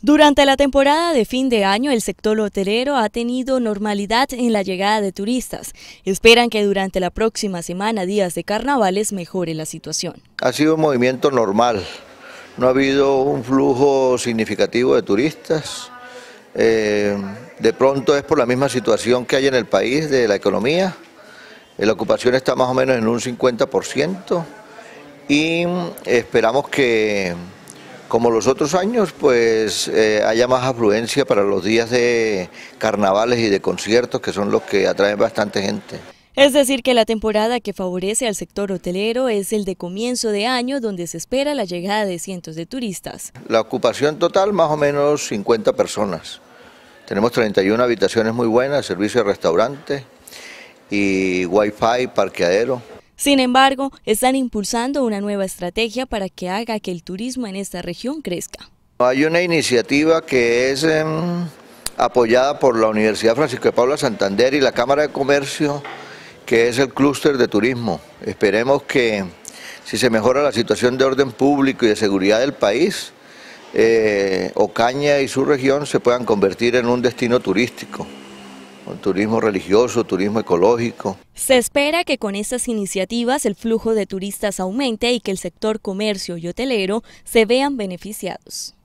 Durante la temporada de fin de año, el sector hotelero ha tenido normalidad en la llegada de turistas. Esperan que durante la próxima semana, días de carnavales, mejore la situación. Ha sido un movimiento normal, no ha habido un flujo significativo de turistas. Eh, de pronto es por la misma situación que hay en el país de la economía. Eh, la ocupación está más o menos en un 50% y esperamos que como los otros años, pues eh, haya más afluencia para los días de carnavales y de conciertos, que son los que atraen bastante gente. Es decir, que la temporada que favorece al sector hotelero es el de comienzo de año, donde se espera la llegada de cientos de turistas. La ocupación total, más o menos 50 personas. Tenemos 31 habitaciones muy buenas, servicio de restaurante y wifi, parqueadero. Sin embargo, están impulsando una nueva estrategia para que haga que el turismo en esta región crezca. Hay una iniciativa que es em, apoyada por la Universidad Francisco de Paula Santander y la Cámara de Comercio, que es el clúster de turismo. Esperemos que si se mejora la situación de orden público y de seguridad del país, eh, Ocaña y su región se puedan convertir en un destino turístico turismo religioso, turismo ecológico. Se espera que con estas iniciativas el flujo de turistas aumente y que el sector comercio y hotelero se vean beneficiados.